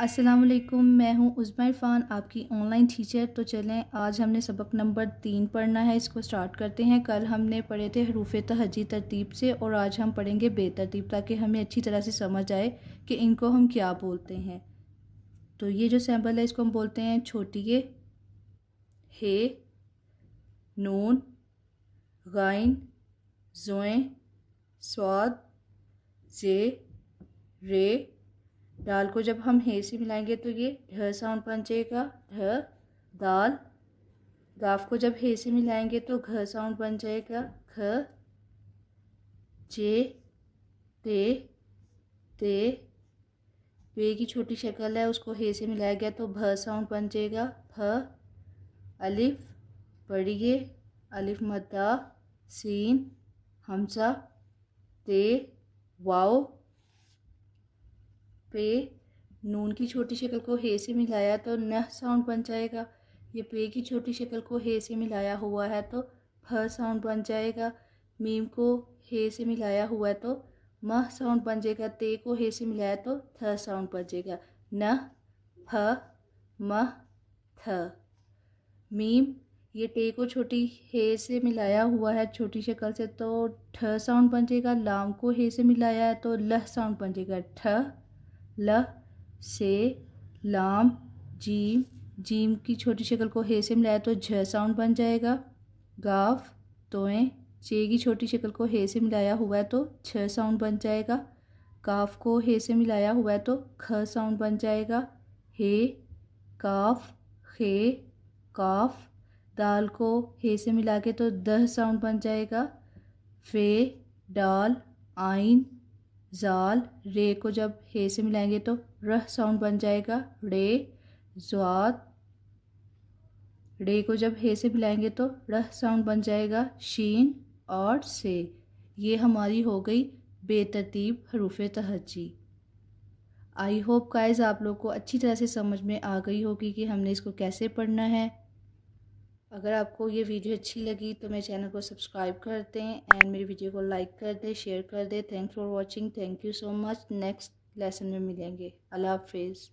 अस्सलाम वालेकुम मैं हूँ उज़मा इरफान आपकी ऑनलाइन टीचर तो चलें आज हमने सबक नंबर तीन पढ़ना है इसको स्टार्ट करते हैं कल हमने पढ़े थे हरूफ तहजी तरतीब से और आज हम पढ़ेंगे बेतरतीब ताकि हमें अच्छी तरह से समझ आए कि इनको हम क्या बोलते हैं तो ये जो सैम्पल है इसको हम बोलते हैं छोटी हे नून गाइन जोएं स्वाद जे रे दाल को जब हम हे से मिलाएंगे तो ये ढ साउंड पंचेगा ढ दाल गाफ को जब हे से मिलाएंगे तो घ साउंड बन जाएगा घ जे ते ते वे की छोटी शक्ल है उसको हे से मिलाया गया तो भ साउंड बन जाएगा भ अलिफ बड़ी अलिफ मद्दा सीन हमसा ते वाओ पे नून की छोटी शक्ल को हे से मिलाया तो न साउंड बन जाएगा ये पे की छोटी शक्ल को हे से मिलाया हुआ है तो फ साउंड बन जाएगा मीम को हे से मिलाया हुआ है तो म साउंड बन जाएगा ते को हे से मिलाया तो थ साउंड बन जाएगा न फ म थ मीम ये टे को छोटी हे से मिलाया हुआ है छोटी शक्ल से तो ठ साउंड बन जाएगा लाम को हे से मिलाया है तो लह साउंड बन जाएगा ठ ल से लाम जीम जीम की छोटी शक्ल को हे से मिलाया तो झ साउंड बन जाएगा गाफ तोएं चे की छोटी शक्ल को हे से मिलाया हुआ है तो छ साउंड बन जाएगा काफ को हे से मिलाया हुआ है तो ख साउंड बन जाएगा हे काफ खे काफ दाल को हे से मिला के तो दह साउंड बन जाएगा फे डाल आइन जाल रे को जब हे से मिलाएंगे तो रह साउंड बन जाएगा रे जुआत रे को जब हे से मिलाएंगे तो रह साउंड बन जाएगा शीन और से ये हमारी हो गई बेतरतीब हरूफ तहजी आई होप काइज आप लोग को अच्छी तरह से समझ में आ गई होगी कि हमने इसको कैसे पढ़ना है अगर आपको ये वीडियो अच्छी लगी तो मेरे चैनल को सब्सक्राइब कर दें एंड मेरी वीडियो को लाइक कर दें शेयर कर दें thank for watching thank you so much next lesson में मिलेंगे अल्लाह हाफिज़